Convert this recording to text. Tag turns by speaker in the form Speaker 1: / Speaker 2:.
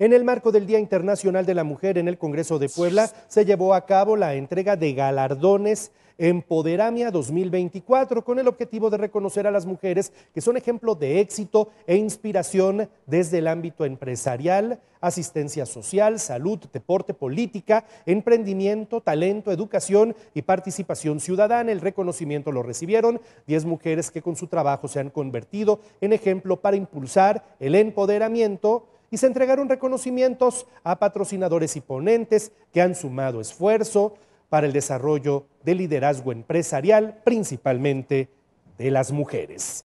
Speaker 1: En el marco del Día Internacional de la Mujer en el Congreso de Puebla se llevó a cabo la entrega de galardones Empoderamia 2024 con el objetivo de reconocer a las mujeres que son ejemplo de éxito e inspiración desde el ámbito empresarial, asistencia social, salud, deporte, política, emprendimiento, talento, educación y participación ciudadana. El reconocimiento lo recibieron 10 mujeres que con su trabajo se han convertido en ejemplo para impulsar el empoderamiento y se entregaron reconocimientos a patrocinadores y ponentes que han sumado esfuerzo para el desarrollo del liderazgo empresarial, principalmente de las mujeres.